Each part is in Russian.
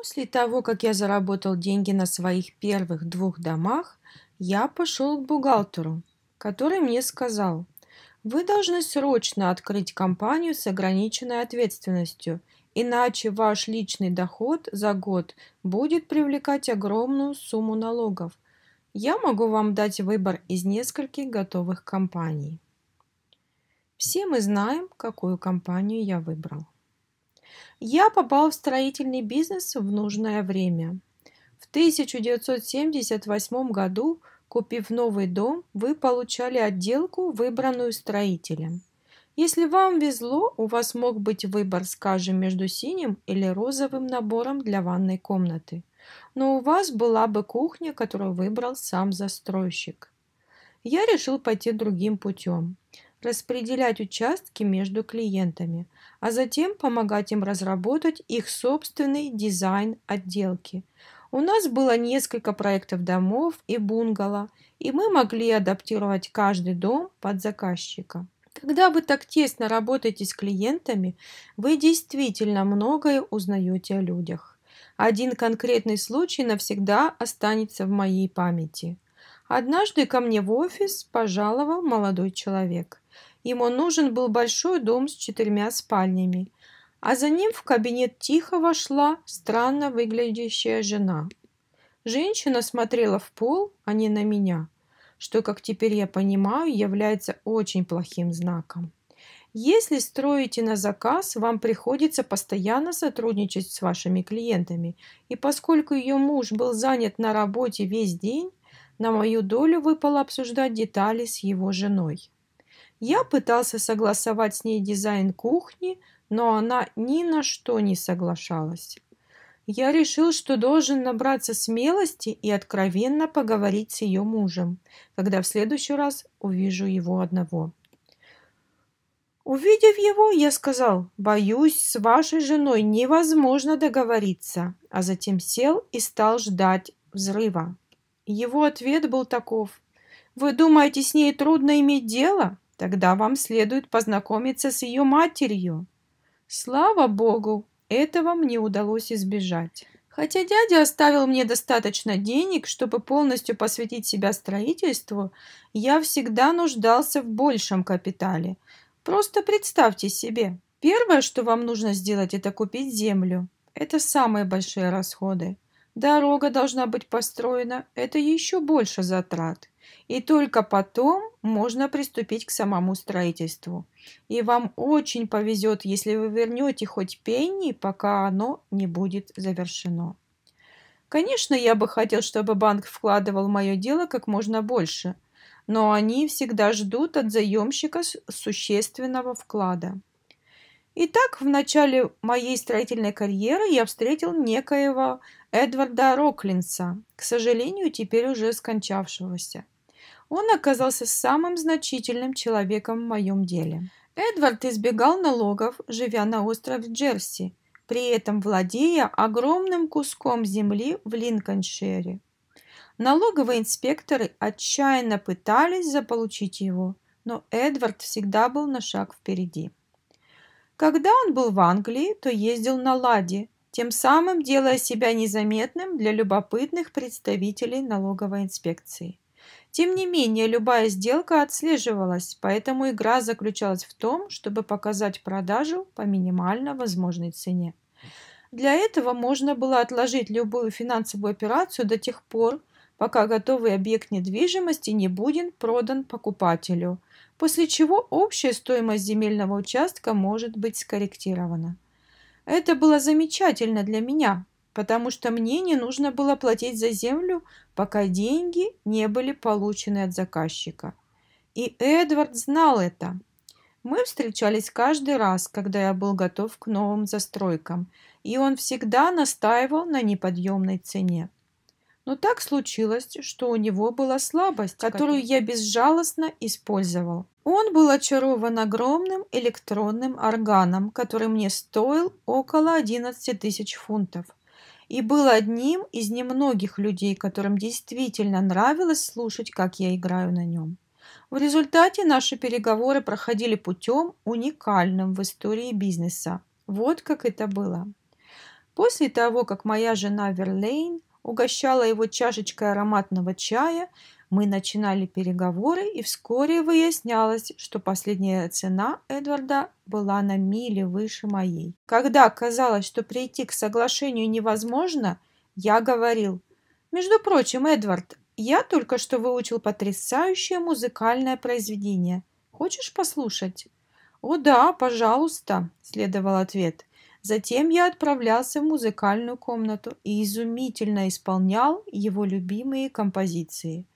После того, как я заработал деньги на своих первых двух домах, я пошел к бухгалтеру, который мне сказал, вы должны срочно открыть компанию с ограниченной ответственностью, иначе ваш личный доход за год будет привлекать огромную сумму налогов. Я могу вам дать выбор из нескольких готовых компаний. Все мы знаем, какую компанию я выбрал. Я попал в строительный бизнес в нужное время. В 1978 году, купив новый дом, вы получали отделку, выбранную строителем. Если вам везло, у вас мог быть выбор, скажем, между синим или розовым набором для ванной комнаты. Но у вас была бы кухня, которую выбрал сам застройщик. Я решил пойти другим путем. Распределять участки между клиентами – а затем помогать им разработать их собственный дизайн отделки. У нас было несколько проектов домов и бунгало, и мы могли адаптировать каждый дом под заказчика. Когда вы так тесно работаете с клиентами, вы действительно многое узнаете о людях. Один конкретный случай навсегда останется в моей памяти. Однажды ко мне в офис пожаловал молодой человек – Ему нужен был большой дом с четырьмя спальнями. А за ним в кабинет тихо вошла странно выглядящая жена. Женщина смотрела в пол, а не на меня, что, как теперь я понимаю, является очень плохим знаком. Если строите на заказ, вам приходится постоянно сотрудничать с вашими клиентами, и поскольку ее муж был занят на работе весь день, на мою долю выпало обсуждать детали с его женой. Я пытался согласовать с ней дизайн кухни, но она ни на что не соглашалась. Я решил, что должен набраться смелости и откровенно поговорить с ее мужем, когда в следующий раз увижу его одного. Увидев его, я сказал, боюсь, с вашей женой невозможно договориться, а затем сел и стал ждать взрыва. Его ответ был таков. Вы думаете, с ней трудно иметь дело? Тогда вам следует познакомиться с ее матерью. Слава богу, этого мне удалось избежать. Хотя дядя оставил мне достаточно денег, чтобы полностью посвятить себя строительству, я всегда нуждался в большем капитале. Просто представьте себе, первое, что вам нужно сделать, это купить землю. Это самые большие расходы. Дорога должна быть построена, это еще больше затрат. И только потом можно приступить к самому строительству. И вам очень повезет, если вы вернете хоть пенни, пока оно не будет завершено. Конечно, я бы хотел, чтобы банк вкладывал мое дело как можно больше, но они всегда ждут от заемщика существенного вклада. Итак, в начале моей строительной карьеры я встретил некоего Эдварда Роклинса, к сожалению, теперь уже скончавшегося. Он оказался самым значительным человеком в моем деле. Эдвард избегал налогов, живя на острове Джерси, при этом владея огромным куском земли в Линкольншире. Налоговые инспекторы отчаянно пытались заполучить его, но Эдвард всегда был на шаг впереди. Когда он был в Англии, то ездил на ладе, тем самым делая себя незаметным для любопытных представителей налоговой инспекции. Тем не менее, любая сделка отслеживалась, поэтому игра заключалась в том, чтобы показать продажу по минимально возможной цене. Для этого можно было отложить любую финансовую операцию до тех пор, пока готовый объект недвижимости не будет продан покупателю, после чего общая стоимость земельного участка может быть скорректирована. Это было замечательно для меня, потому что мне не нужно было платить за землю, пока деньги не были получены от заказчика. И Эдвард знал это. Мы встречались каждый раз, когда я был готов к новым застройкам, и он всегда настаивал на неподъемной цене. Но так случилось, что у него была слабость, которую я безжалостно использовал. Он был очарован огромным электронным органом, который мне стоил около 11 тысяч фунтов – и был одним из немногих людей, которым действительно нравилось слушать, как я играю на нем. В результате наши переговоры проходили путем, уникальным в истории бизнеса. Вот как это было. После того, как моя жена Верлейн угощала его чашечкой ароматного чая, мы начинали переговоры, и вскоре выяснялось, что последняя цена Эдварда была на мили выше моей. Когда казалось, что прийти к соглашению невозможно, я говорил, «Между прочим, Эдвард, я только что выучил потрясающее музыкальное произведение. Хочешь послушать?» «О да, пожалуйста», – следовал ответ. Затем я отправлялся в музыкальную комнату и изумительно исполнял его любимые композиции.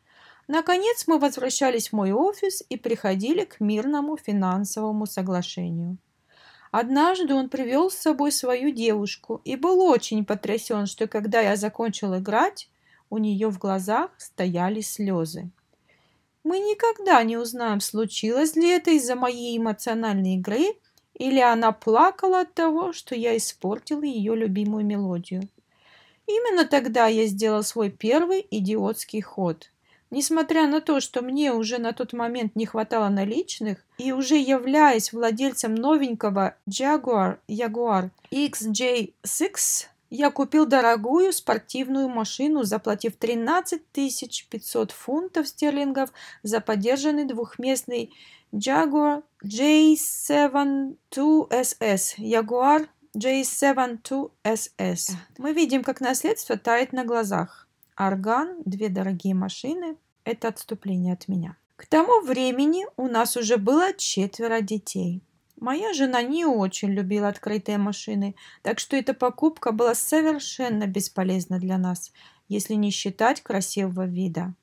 Наконец мы возвращались в мой офис и приходили к мирному финансовому соглашению. Однажды он привел с собой свою девушку и был очень потрясен, что когда я закончил играть, у нее в глазах стояли слезы. Мы никогда не узнаем, случилось ли это из-за моей эмоциональной игры или она плакала от того, что я испортил ее любимую мелодию. Именно тогда я сделал свой первый идиотский ход – Несмотря на то, что мне уже на тот момент не хватало наличных, и уже являясь владельцем новенького Jaguar, Jaguar XJ6, я купил дорогую спортивную машину, заплатив 13 500 фунтов стерлингов за подержанный двухместный Jaguar J72SS. Jaguar J72SS. Мы видим, как наследство тает на глазах. Арган, две дорогие машины, это отступление от меня. К тому времени у нас уже было четверо детей. Моя жена не очень любила открытые машины, так что эта покупка была совершенно бесполезна для нас, если не считать красивого вида.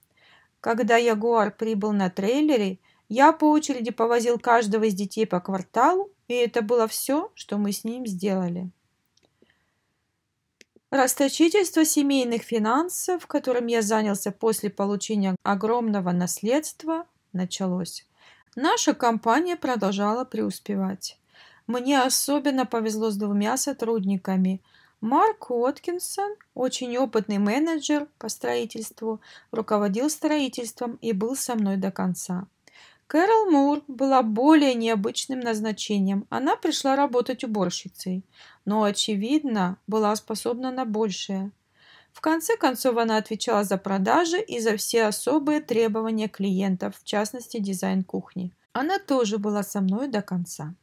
Когда Ягуар прибыл на трейлере, я по очереди повозил каждого из детей по кварталу, и это было все, что мы с ним сделали. Расточительство семейных финансов, которым я занялся после получения огромного наследства, началось. Наша компания продолжала преуспевать. Мне особенно повезло с двумя сотрудниками. Марк Уоткинсон, очень опытный менеджер по строительству, руководил строительством и был со мной до конца. Кэрол Мур была более необычным назначением. Она пришла работать уборщицей, но, очевидно, была способна на большее. В конце концов, она отвечала за продажи и за все особые требования клиентов, в частности, дизайн кухни. Она тоже была со мной до конца.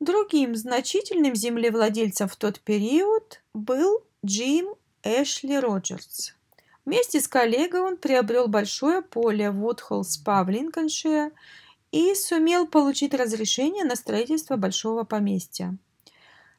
Другим значительным землевладельцем в тот период был Джим Эшли Роджерс. Вместе с коллегой он приобрел большое поле в спа в Линкольншире и сумел получить разрешение на строительство большого поместья.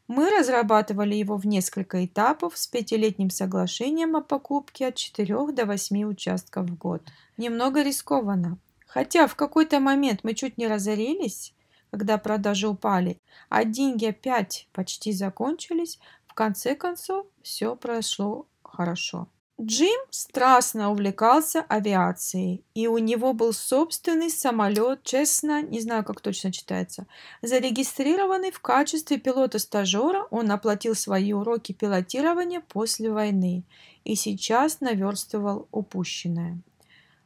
Мы разрабатывали его в несколько этапов с пятилетним соглашением о покупке от 4 до 8 участков в год. Немного рискованно. Хотя в какой-то момент мы чуть не разорились, когда продажи упали, а деньги опять почти закончились, в конце концов все прошло хорошо. Джим страстно увлекался авиацией, и у него был собственный самолет, честно, не знаю, как точно читается. Зарегистрированный в качестве пилота-стажера, он оплатил свои уроки пилотирования после войны и сейчас наверстывал упущенное.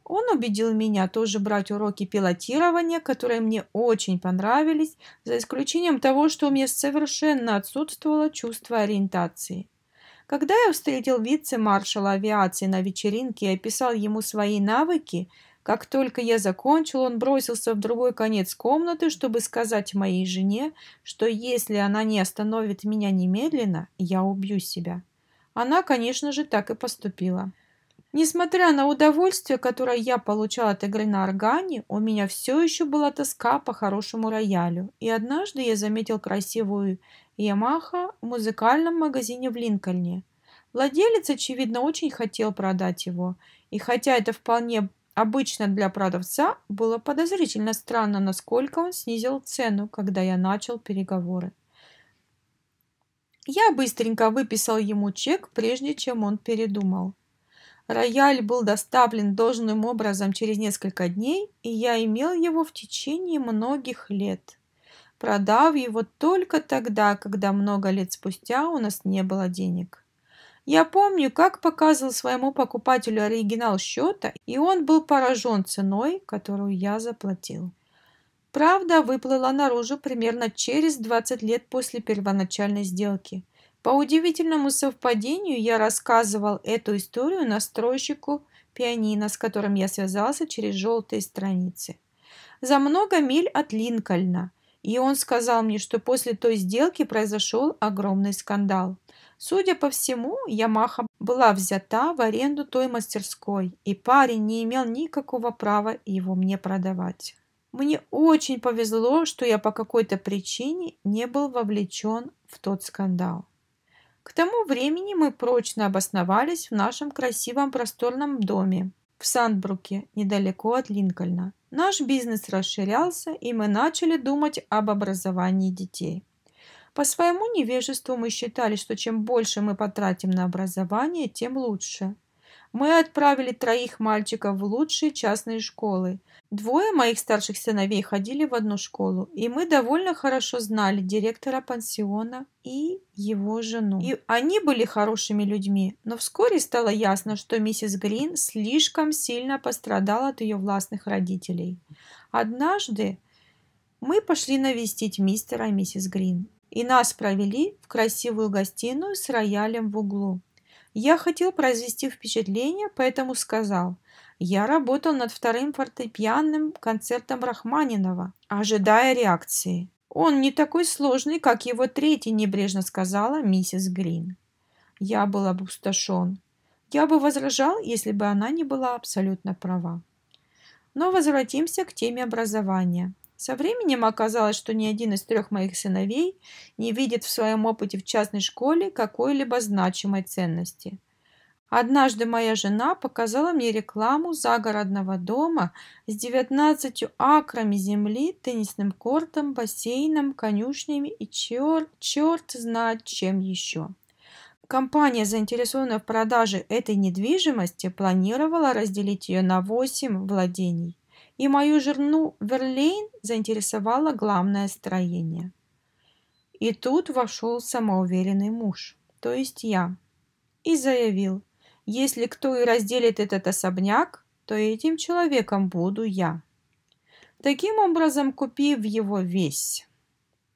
Он убедил меня тоже брать уроки пилотирования, которые мне очень понравились, за исключением того, что у меня совершенно отсутствовало чувство ориентации – когда я встретил вице-маршала авиации на вечеринке и описал ему свои навыки, как только я закончил, он бросился в другой конец комнаты, чтобы сказать моей жене, что если она не остановит меня немедленно, я убью себя. Она, конечно же, так и поступила. Несмотря на удовольствие, которое я получал от игры на органе, у меня все еще была тоска по хорошему роялю. И однажды я заметил красивую Yamaha в музыкальном магазине в Линкольне. Владелец, очевидно, очень хотел продать его, и хотя это вполне обычно для продавца, было подозрительно странно, насколько он снизил цену, когда я начал переговоры. Я быстренько выписал ему чек, прежде чем он передумал. Рояль был доставлен должным образом через несколько дней, и я имел его в течение многих лет продав его только тогда, когда много лет спустя у нас не было денег. Я помню, как показывал своему покупателю оригинал счета, и он был поражен ценой, которую я заплатил. Правда выплыла наружу примерно через 20 лет после первоначальной сделки. По удивительному совпадению я рассказывал эту историю настройщику пианино, с которым я связался через желтые страницы. За много миль от Линкольна, и он сказал мне, что после той сделки произошел огромный скандал. Судя по всему, Ямаха была взята в аренду той мастерской, и парень не имел никакого права его мне продавать. Мне очень повезло, что я по какой-то причине не был вовлечен в тот скандал. К тому времени мы прочно обосновались в нашем красивом просторном доме, в Сандбруке, недалеко от Линкольна. Наш бизнес расширялся, и мы начали думать об образовании детей. По своему невежеству мы считали, что чем больше мы потратим на образование, тем лучше мы отправили троих мальчиков в лучшие частные школы. Двое моих старших сыновей ходили в одну школу, и мы довольно хорошо знали директора пансиона и его жену. И они были хорошими людьми, но вскоре стало ясно, что миссис Грин слишком сильно пострадала от ее властных родителей. Однажды мы пошли навестить мистера и миссис Грин, и нас провели в красивую гостиную с роялем в углу. Я хотел произвести впечатление, поэтому сказал, я работал над вторым фортепианным концертом Рахманинова, ожидая реакции. Он не такой сложный, как его третий, небрежно сказала миссис Грин. Я был обустошен. Я бы возражал, если бы она не была абсолютно права. Но возвратимся к теме образования. Со временем оказалось, что ни один из трех моих сыновей не видит в своем опыте в частной школе какой-либо значимой ценности. Однажды моя жена показала мне рекламу загородного дома с 19 акрами земли, теннисным кортом, бассейном, конюшнями и черт, черт знает чем еще. Компания, заинтересованная в продаже этой недвижимости, планировала разделить ее на 8 владений – и мою жерну Верлейн заинтересовало главное строение. И тут вошел самоуверенный муж, то есть я, и заявил, если кто и разделит этот особняк, то этим человеком буду я. Таким образом, купив его весь.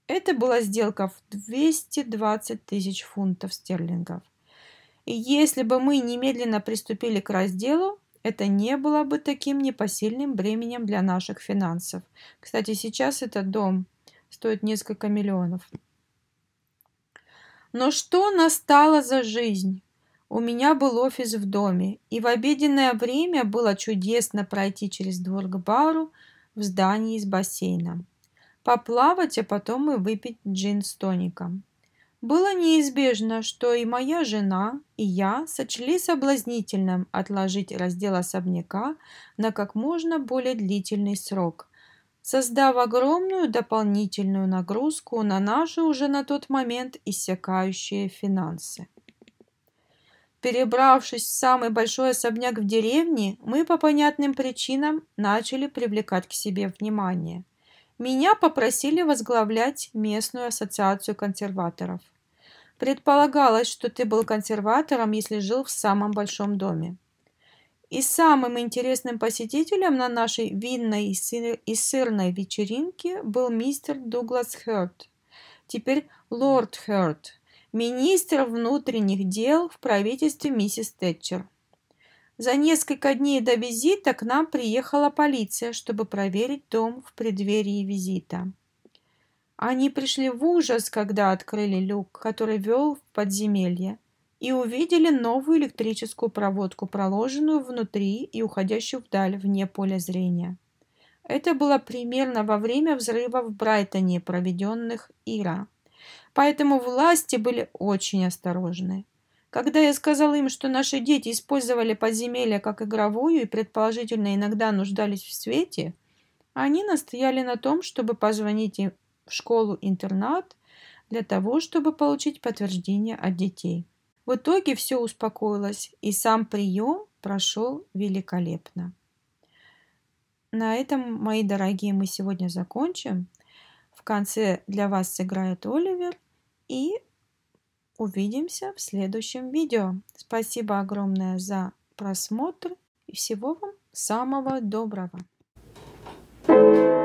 Это была сделка в 220 тысяч фунтов стерлингов. И если бы мы немедленно приступили к разделу, это не было бы таким непосильным бременем для наших финансов. Кстати, сейчас этот дом стоит несколько миллионов. Но что настало за жизнь? У меня был офис в доме, и в обеденное время было чудесно пройти через двор к бару в здании с бассейном. Поплавать, а потом и выпить джин с тоником. Было неизбежно, что и моя жена, и я сочли соблазнительным отложить раздел особняка на как можно более длительный срок, создав огромную дополнительную нагрузку на наши уже на тот момент иссякающие финансы. Перебравшись в самый большой особняк в деревне, мы по понятным причинам начали привлекать к себе внимание – меня попросили возглавлять местную ассоциацию консерваторов. Предполагалось, что ты был консерватором, если жил в самом большом доме. И самым интересным посетителем на нашей винной и сырной вечеринке был мистер Дуглас Хёрд, теперь лорд Хёрд, министр внутренних дел в правительстве миссис Тэтчер. За несколько дней до визита к нам приехала полиция, чтобы проверить дом в преддверии визита. Они пришли в ужас, когда открыли люк, который вел в подземелье, и увидели новую электрическую проводку, проложенную внутри и уходящую вдаль, вне поля зрения. Это было примерно во время взрыва в Брайтоне, проведенных Ира. Поэтому власти были очень осторожны. Когда я сказал им, что наши дети использовали подземелье как игровую и, предположительно, иногда нуждались в свете, они настояли на том, чтобы позвонить им в школу-интернат для того, чтобы получить подтверждение от детей. В итоге все успокоилось, и сам прием прошел великолепно. На этом, мои дорогие, мы сегодня закончим. В конце для вас сыграет Оливер и Увидимся в следующем видео. Спасибо огромное за просмотр и всего вам самого доброго. thank you